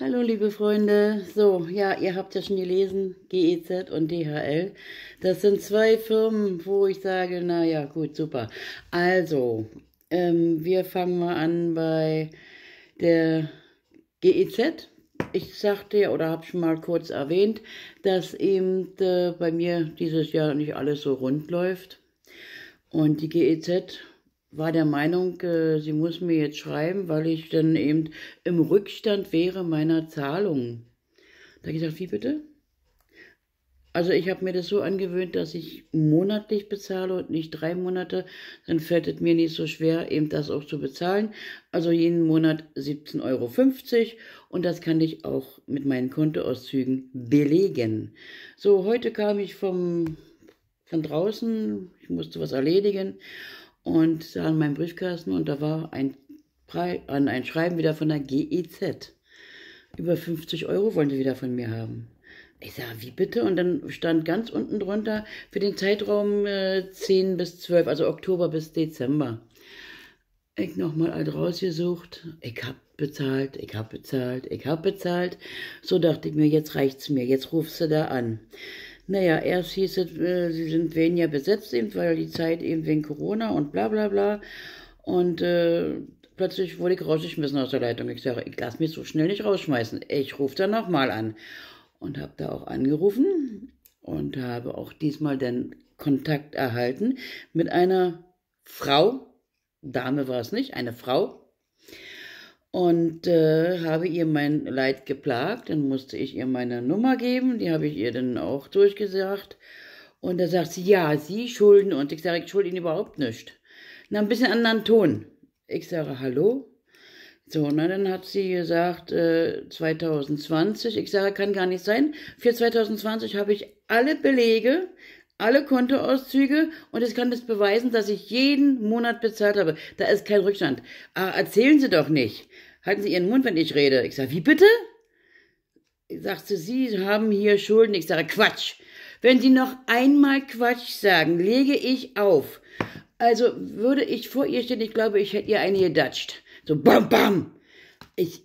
Hallo liebe Freunde, so, ja, ihr habt ja schon gelesen, GEZ und DHL, das sind zwei Firmen, wo ich sage, naja, gut, super. Also, ähm, wir fangen mal an bei der GEZ. Ich sagte ja oder habe schon mal kurz erwähnt, dass eben äh, bei mir dieses Jahr nicht alles so rund läuft. Und die GEZ war der Meinung, äh, sie muss mir jetzt schreiben, weil ich dann eben im Rückstand wäre meiner Zahlung. Da habe ich gesagt, wie bitte? Also ich habe mir das so angewöhnt, dass ich monatlich bezahle und nicht drei Monate. Dann fällt es mir nicht so schwer, eben das auch zu bezahlen. Also jeden Monat 17,50 Euro. Und das kann ich auch mit meinen Kontoauszügen belegen. So, heute kam ich vom, von draußen. Ich musste was erledigen und sah in meinem Briefkasten und da war ein, ein Schreiben wieder von der GEZ. Über 50 Euro wollen sie wieder von mir haben. Ich sage, wie bitte? Und dann stand ganz unten drunter für den Zeitraum äh, 10 bis 12, also Oktober bis Dezember. Ich nochmal alt rausgesucht. Ich hab bezahlt, ich hab bezahlt, ich hab bezahlt. So dachte ich mir, jetzt reicht's mir, jetzt rufst du da an. Naja, erst hieß es, äh, sie sind weniger besetzt, eben, weil die Zeit eben wegen Corona und bla bla bla. Und äh, plötzlich wurde ich rausgeschmissen aus der Leitung. Ich sage, ich lasse mich so schnell nicht rausschmeißen. Ich rufe dann nochmal an. Und habe da auch angerufen und habe auch diesmal den Kontakt erhalten mit einer Frau, Dame war es nicht, eine Frau, und äh, habe ihr mein Leid geplagt. Dann musste ich ihr meine Nummer geben, die habe ich ihr dann auch durchgesagt. Und da sagt sie, ja, Sie schulden Und Ich sage, ich schulde Ihnen überhaupt nichts. Na, ein bisschen anderen Ton. Ich sage, hallo? So, na, dann hat sie gesagt, äh, 2020. Ich sage, kann gar nicht sein. Für 2020 habe ich alle Belege, alle Kontoauszüge und ich kann das beweisen, dass ich jeden Monat bezahlt habe. Da ist kein Rückstand. Ah, erzählen Sie doch nicht. Halten Sie Ihren Mund, wenn ich rede. Ich sage, wie bitte? Ich sagte, Sie haben hier Schulden. Ich sage, Quatsch. Wenn Sie noch einmal Quatsch sagen, lege ich auf. Also würde ich vor ihr stehen, ich glaube, ich hätte ihr eine gedatscht. So bam, bam. Ich,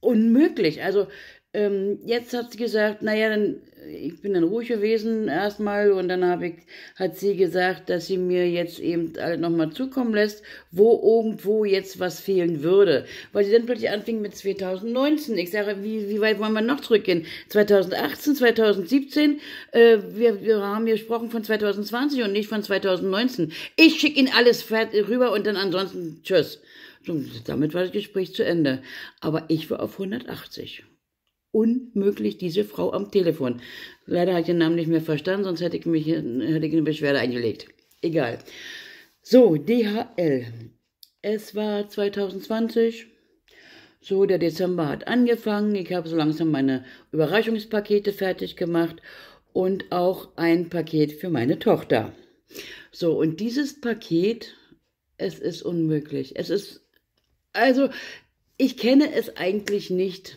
unmöglich. Also ähm, jetzt hat sie gesagt, naja, dann, ich bin dann ruhig gewesen erstmal und dann habe ich, hat sie gesagt, dass sie mir jetzt eben halt nochmal zukommen lässt, wo irgendwo jetzt was fehlen würde. Weil sie dann plötzlich anfing mit 2019. Ich sage, wie, wie weit wollen wir noch zurückgehen? 2018, 2017, äh, wir, wir haben gesprochen von 2020 und nicht von 2019. Ich schicke Ihnen alles rüber und dann ansonsten tschüss. Und damit war das Gespräch zu Ende. Aber ich war auf 180 unmöglich, diese Frau am Telefon. Leider habe ich den Namen nicht mehr verstanden, sonst hätte ich mich hätte ich eine Beschwerde eingelegt. Egal. So, DHL. Es war 2020. So, der Dezember hat angefangen. Ich habe so langsam meine Überraschungspakete fertig gemacht und auch ein Paket für meine Tochter. So, und dieses Paket, es ist unmöglich. Es ist, also, ich kenne es eigentlich nicht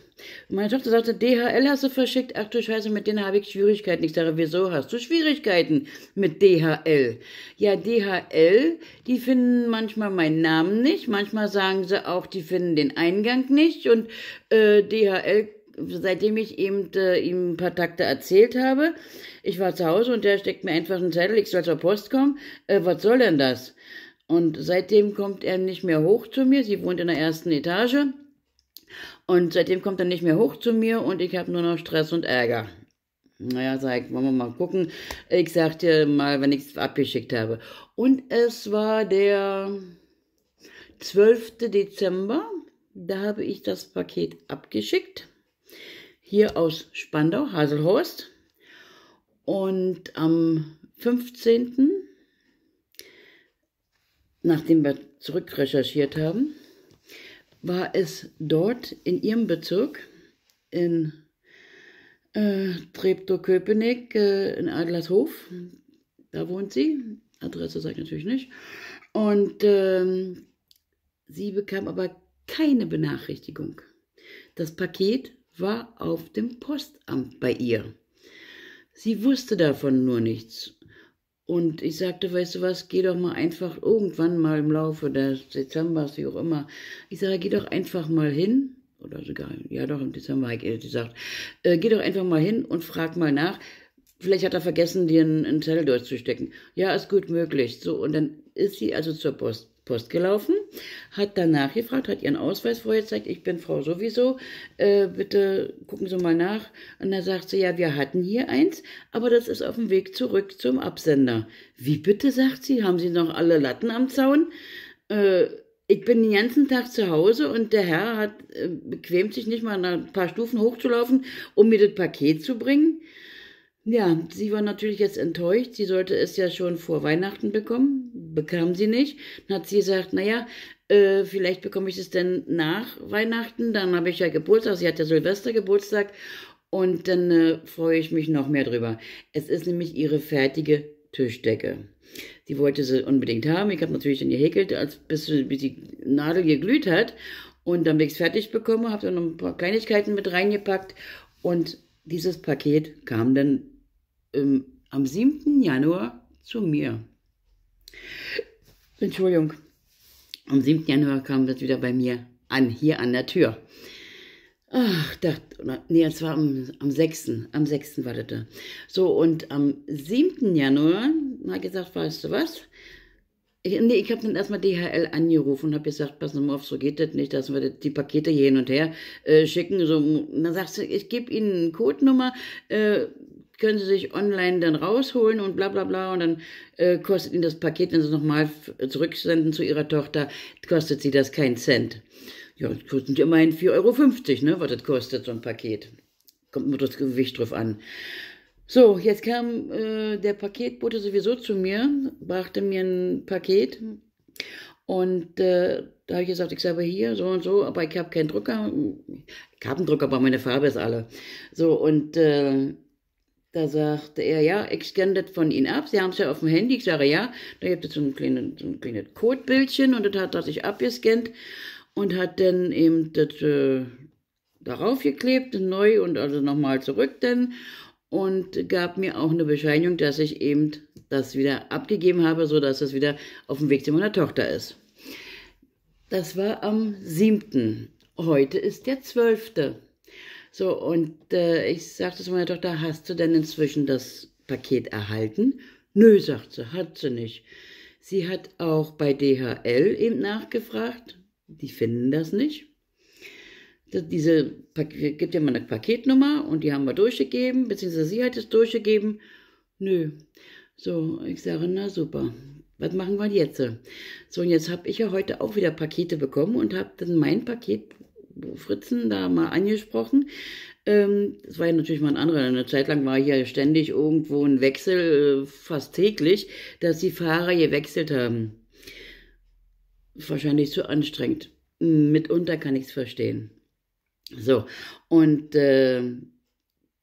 meine Tochter sagte, DHL hast du verschickt. Ach du Scheiße, mit denen habe ich Schwierigkeiten. Ich sage, wieso hast du Schwierigkeiten mit DHL? Ja, DHL, die finden manchmal meinen Namen nicht. Manchmal sagen sie auch, die finden den Eingang nicht. Und äh, DHL seitdem ich eben äh, ihm ein paar Takte erzählt habe, ich war zu Hause und der steckt mir einfach einen Zettel, ich soll zur Post kommen. Äh, was soll denn das? Und seitdem kommt er nicht mehr hoch zu mir. Sie wohnt in der ersten Etage. Und seitdem kommt er nicht mehr hoch zu mir und ich habe nur noch Stress und Ärger. Naja, sag ich, wollen wir mal gucken. Ich sag dir mal, wenn ich es abgeschickt habe. Und es war der 12. Dezember. Da habe ich das Paket abgeschickt. Hier aus Spandau, Haselhorst. Und am 15., nachdem wir zurückrecherchiert haben, war es dort in ihrem Bezirk in äh, Treptow-Köpenick äh, in Adlershof. Da wohnt sie. Adresse sage ich natürlich nicht. Und ähm, sie bekam aber keine Benachrichtigung. Das Paket war auf dem Postamt bei ihr. Sie wusste davon nur nichts. Und ich sagte, weißt du was, geh doch mal einfach irgendwann mal im Laufe des Dezembers, wie auch immer. Ich sage, geh doch einfach mal hin, oder sogar, ja doch, im Dezember habe ich ehrlich gesagt, äh, geh doch einfach mal hin und frag mal nach. Vielleicht hat er vergessen, dir einen Zettel durchzustecken. Ja, ist gut möglich. So, und dann ist sie also zur Post. Post gelaufen, hat dann nachgefragt, hat ihren Ausweis vorher gezeigt, ich bin Frau sowieso, äh, bitte gucken Sie mal nach. Und dann sagt sie, ja, wir hatten hier eins, aber das ist auf dem Weg zurück zum Absender. Wie bitte, sagt sie, haben Sie noch alle Latten am Zaun? Äh, ich bin den ganzen Tag zu Hause und der Herr hat, äh, bequemt sich nicht mal ein paar Stufen hochzulaufen, um mir das Paket zu bringen. Ja, sie war natürlich jetzt enttäuscht. Sie sollte es ja schon vor Weihnachten bekommen bekam sie nicht. Dann hat sie gesagt, naja, äh, vielleicht bekomme ich es denn nach Weihnachten. Dann habe ich ja Geburtstag, sie hat ja Silvester Geburtstag. Und dann äh, freue ich mich noch mehr drüber. Es ist nämlich ihre fertige Tischdecke. Sie wollte sie unbedingt haben. Ich habe natürlich dann gehäkelt, als, bis, bis die Nadel geglüht hat. Und dann bin ich es fertig bekommen, habe dann noch ein paar Kleinigkeiten mit reingepackt. Und dieses Paket kam dann ähm, am 7. Januar zu mir. Entschuldigung. Am 7. Januar kam das wieder bei mir an, hier an der Tür. Ach, dachte, nee, es war am, am 6. Am 6. war das da. So, und am 7. Januar habe ich gesagt, weißt du was? Ich, nee, ich habe dann erstmal DHL angerufen und habe gesagt, pass mal auf, so geht das nicht, dass wir die Pakete hier hin und her äh, schicken. So, und dann sagst du, ich gebe Ihnen eine Codenummer, äh, können Sie sich online dann rausholen und bla bla bla. Und dann äh, kostet Ihnen das Paket, wenn Sie es nochmal zurücksenden zu Ihrer Tochter, kostet Sie das keinen Cent. Ja, das kostet immerhin 4,50 Euro, ne, was das kostet, so ein Paket. Kommt nur das Gewicht drauf an. So, jetzt kam äh, der Paketbote sowieso zu mir, brachte mir ein Paket und äh, da habe ich gesagt, ich sage hier so und so, aber ich habe keinen Drucker. Ich habe einen Drucker, aber meine Farbe ist alle. So, und äh, da sagte er, ja, ich scanne das von Ihnen ab. Sie haben es ja auf dem Handy. Ich sage, ja. Da gibt es so ein kleines, so kleines Codebildchen und das hat er sich abgescannt und hat dann eben das äh, darauf geklebt, neu und also nochmal zurück dann und gab mir auch eine Bescheinigung, dass ich eben das wieder abgegeben habe, sodass es wieder auf dem Weg zu meiner Tochter ist. Das war am 7. Heute ist der 12. So, und äh, ich sagte zu meiner Tochter, hast du denn inzwischen das Paket erhalten? Nö, sagt sie, hat sie nicht. Sie hat auch bei DHL eben nachgefragt. Die finden das nicht. Das, diese gibt ja mal eine Paketnummer und die haben wir durchgegeben, beziehungsweise sie hat es durchgegeben. Nö. So, ich sage, na super. Was machen wir jetzt? So, und jetzt habe ich ja heute auch wieder Pakete bekommen und habe dann mein Paket Fritzen da mal angesprochen. Ähm, das war ja natürlich mal ein anderer. Eine Zeit lang war hier ständig irgendwo ein Wechsel, äh, fast täglich, dass die Fahrer gewechselt haben. Wahrscheinlich zu anstrengend. Mitunter kann ich es verstehen. So, und äh,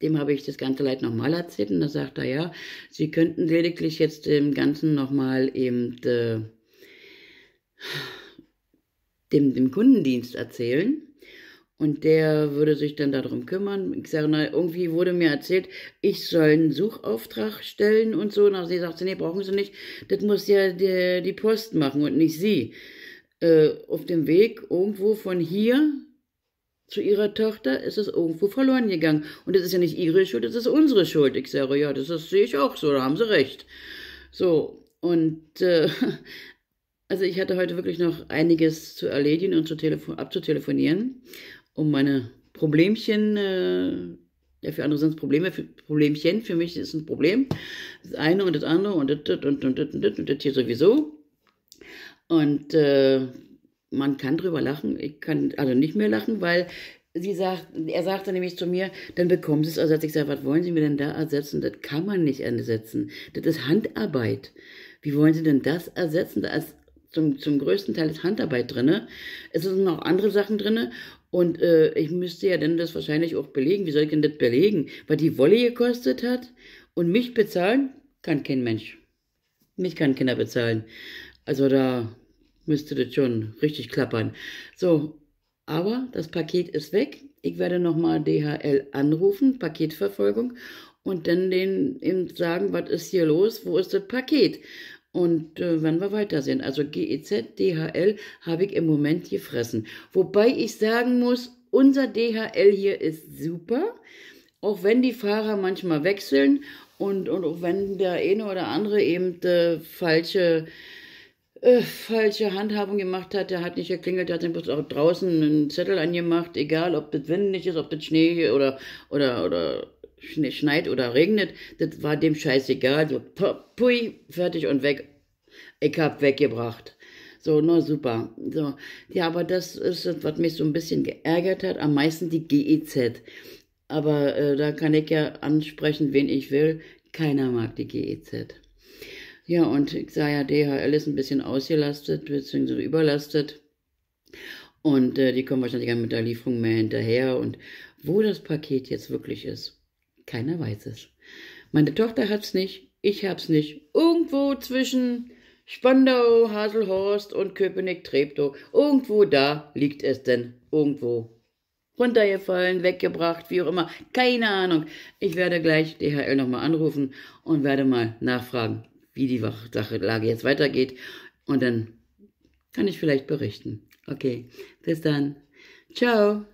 dem habe ich das ganze Leid nochmal erzählt und da sagt er, ja, Sie könnten lediglich jetzt dem Ganzen nochmal eben äh, dem, dem Kundendienst erzählen. Und der würde sich dann darum kümmern. Ich sage, na, irgendwie wurde mir erzählt, ich soll einen Suchauftrag stellen und so. Und sie sagte, nee, brauchen Sie nicht. Das muss ja die, die Post machen und nicht Sie. Äh, auf dem Weg irgendwo von hier zu ihrer Tochter ist es irgendwo verloren gegangen. Und das ist ja nicht ihre Schuld, das ist unsere Schuld. Ich sage, ja, das ist, sehe ich auch so, da haben Sie recht. So, und äh, also ich hatte heute wirklich noch einiges zu erledigen und zu abzutelefonieren, um meine Problemchen, äh, ja für andere sind es Probleme, für Problemchen, für mich ist es ein Problem, das eine und das andere und das, das und das und das und das, und das hier sowieso. Und äh, man kann drüber lachen, ich kann also nicht mehr lachen, weil sie sagt, er sagte nämlich zu mir, dann bekommen sie es ersetzt. Ich sage, was wollen Sie mir denn da ersetzen? Das kann man nicht ersetzen. Das ist Handarbeit. Wie wollen Sie denn das ersetzen? Das ist zum, zum größten Teil ist Handarbeit drin. Es sind noch andere Sachen drin. Und äh, ich müsste ja dann das wahrscheinlich auch belegen. Wie soll ich denn das belegen? Weil die Wolle gekostet hat und mich bezahlen kann kein Mensch. Mich kann keiner bezahlen. Also da müsste das schon richtig klappern. So, aber das Paket ist weg. Ich werde nochmal DHL anrufen, Paketverfolgung, und dann denen eben sagen, was ist hier los, wo ist das Paket? und äh, wenn wir weitersehen, Also GEZ, DHL habe ich im Moment gefressen. Wobei ich sagen muss, unser DHL hier ist super, auch wenn die Fahrer manchmal wechseln und, und auch wenn der eine oder andere eben äh, falsche äh, falsche Handhabung gemacht hat, der hat nicht geklingelt, der hat einfach auch draußen einen Zettel angemacht, egal ob das Wind ist, ob das Schnee oder oder oder Ne, schneit oder regnet, das war dem scheißegal. So, pui, fertig und weg. Ich hab weggebracht. So, na super. So, ja, aber das ist das, was mich so ein bisschen geärgert hat, am meisten die GEZ. Aber äh, da kann ich ja ansprechen, wen ich will. Keiner mag die GEZ. Ja, und ich sah ja, DHL ist ein bisschen ausgelastet, beziehungsweise überlastet. Und äh, die kommen wahrscheinlich gar mit der Lieferung mehr hinterher. Und wo das Paket jetzt wirklich ist, keiner weiß es. Meine Tochter hat's nicht, ich hab's nicht. Irgendwo zwischen Spandau, Haselhorst und Köpenick-Treptow. Irgendwo da liegt es denn. Irgendwo. Runtergefallen, weggebracht, wie auch immer. Keine Ahnung. Ich werde gleich DHL nochmal anrufen und werde mal nachfragen, wie die Sachlage jetzt weitergeht. Und dann kann ich vielleicht berichten. Okay, bis dann. Ciao.